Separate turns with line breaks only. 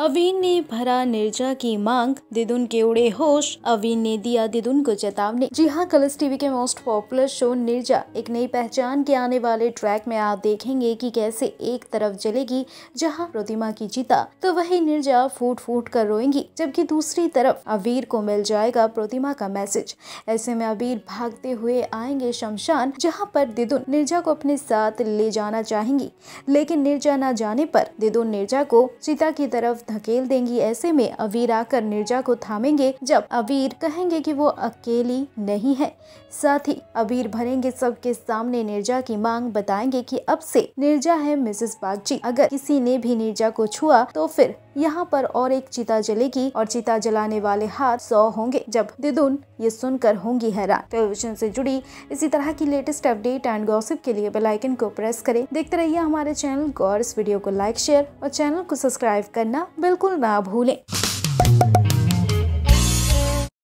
अवीन ने भरा निर्जा की मांग दिदुन के उड़े होश अवीन ने दिया दिदुन को चेतावनी जी हाँ कलर्स टीवी के मोस्ट पॉपुलर शो निर्जा एक नई पहचान के आने वाले ट्रैक में आप देखेंगे कि कैसे एक तरफ जलेगी जहाँ प्रतिमा की चिता तो वही निर्जा फूट फूट कर रोएंगी जबकि दूसरी तरफ अवीर को मिल जाएगा प्रतिमा का मैसेज ऐसे में अबीर भागते हुए आएंगे शमशान जहाँ पर दिदुन निर्जा को अपने साथ ले जाना चाहेंगी लेकिन निर्जा न जाने पर दिदुन निर्जा को चिता की तरफ धकेल देंगी ऐसे में अवीर आकर निर्जा को थामेंगे जब अवीर कहेंगे कि वो अकेली नहीं है साथ ही अवीर भरेंगे सबके सामने निर्जा की मांग बताएंगे कि अब से निर्जा है मिसेस बागची अगर किसी ने भी निर्जा को छुआ तो फिर यहाँ पर और एक चिता जलेगी और चिता जलाने वाले हाथ सौ होंगे जब दिदुन ये सुनकर होंगी हैरान टेलीविजन से जुड़ी इसी तरह की लेटेस्ट अपडेट एंड गॉसिप के लिए बेलाइकन को प्रेस करें देखते रहिए हमारे चैनल गौर इस वीडियो को लाइक शेयर और चैनल को सब्सक्राइब करना बिल्कुल ना भूलें